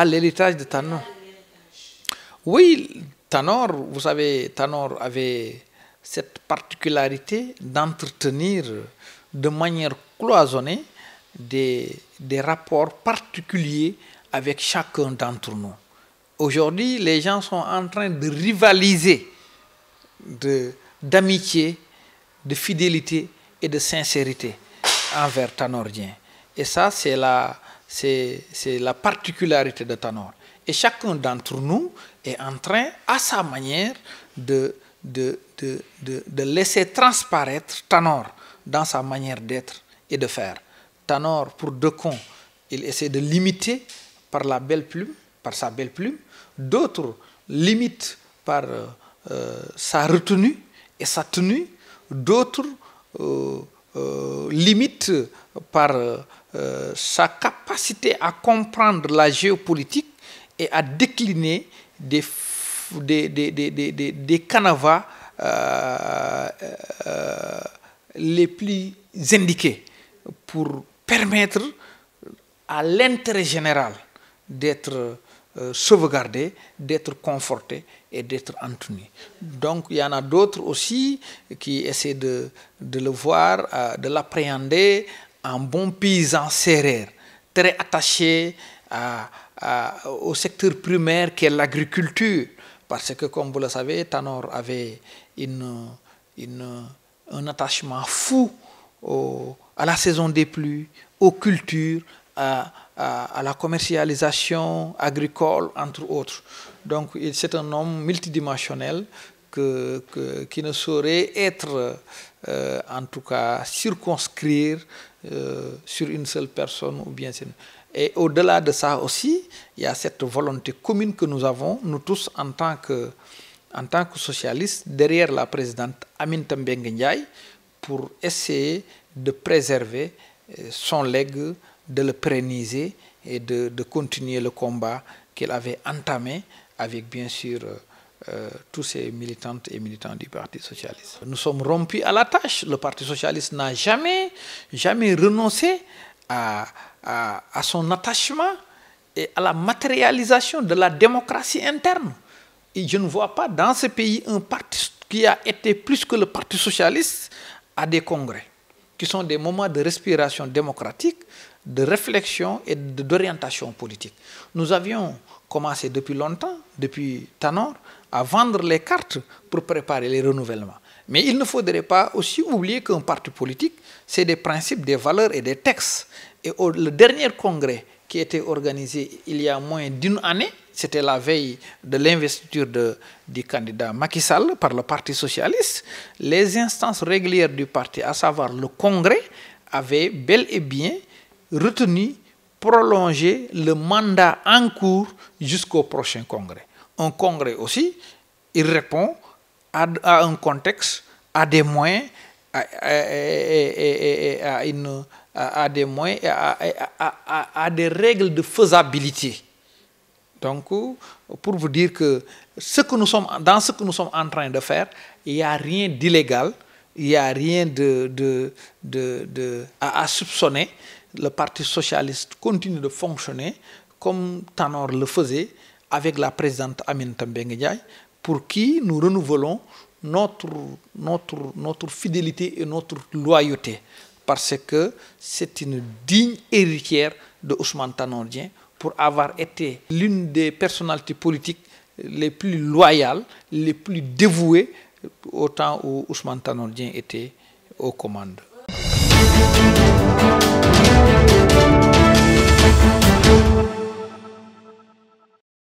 À l'héritage de Tanor. Oui, Tanor, vous savez, Tanor avait cette particularité d'entretenir de manière cloisonnée des, des rapports particuliers avec chacun d'entre nous. Aujourd'hui, les gens sont en train de rivaliser d'amitié, de, de, fidélité et de sincérité envers Tanordien. Et ça, c'est la, c'est la particularité de Tanor. Et chacun d'entre nous est en train, à sa manière, de, de, de, de laisser transparaître Tanor dans sa manière d'être et de faire. Tanor, pour deux cons, il essaie de limiter par la belle plume, par sa belle plume. D'autres limitent par euh, euh, sa retenue et sa tenue. D'autres euh, limitent par euh, sa capacité à comprendre la géopolitique et à décliner des, des, des, des, des, canavas euh, euh, les plus indiqués pour permettre à l'intérêt général d'être sauvegardé, d'être conforté et d'être entendu. Donc il y en a d'autres aussi qui essaient de, de le voir, de l'appréhender un bon paysan serrère, très attaché au secteur primaire qui est l'agriculture. Parce que, comme vous le savez, Tanor avait une, un attachement fou à la saison des pluies, aux cultures, à, à, la commercialisation agricole, entre autres. Donc, c'est un homme multidimensionnel que, qui ne saurait être, euh, en tout cas, circonscrire euh, sur une seule personne ou bien. Et au-delà de ça aussi, il y a cette volonté commune que nous avons, nous tous, en tant que, en tant que socialistes, derrière la présidente Amin Mbengue pour essayer de préserver euh, son legs, de le préniser et de, de continuer le combat qu'elle avait entamé avec, bien sûr, euh, tous ces militantes et militants du Parti socialiste. Nous sommes rompus à la tâche. Le Parti socialiste n'a jamais, jamais renoncé à, à, son attachement et à la matérialisation de la démocratie interne. Et je ne vois pas dans ce pays un parti qui a été plus que le Parti socialiste à des congrès, qui sont des moments de respiration démocratique, de réflexion et d'orientation politique. Nous avions commencé depuis longtemps, depuis Tanor, à vendre les cartes pour préparer les renouvellements. Mais il ne faudrait pas aussi oublier qu'un parti politique, c'est des principes, des valeurs et des textes. Et le dernier congrès qui a été organisé il y a moins d'une année, c'était la veille de l'investiture du candidat Macky Sall par le Parti socialiste, les instances régulières du parti, à savoir le congrès, avaient bel et bien retenu prolonger le mandat en cours jusqu'au prochain congrès. Un congrès aussi, il répond à, un contexte, à des moyens, à, des moyens, à, des règles de faisabilité. Donc, pour vous dire que ce que nous sommes, dans ce que nous sommes en train de faire, il n'y a rien d'illégal, il n'y a rien de, de, de à, soupçonner le Parti socialiste continue de fonctionner comme Tanor le faisait avec la présidente Amin Mbengue pour qui nous renouvelons notre, notre, notre fidélité et notre loyauté, parce que c'est une digne héritière de Ousmane Tanordien pour avoir été l'une des personnalités politiques les plus loyales, les plus dévouées, au temps où Ousmane Tanordien était aux commandes.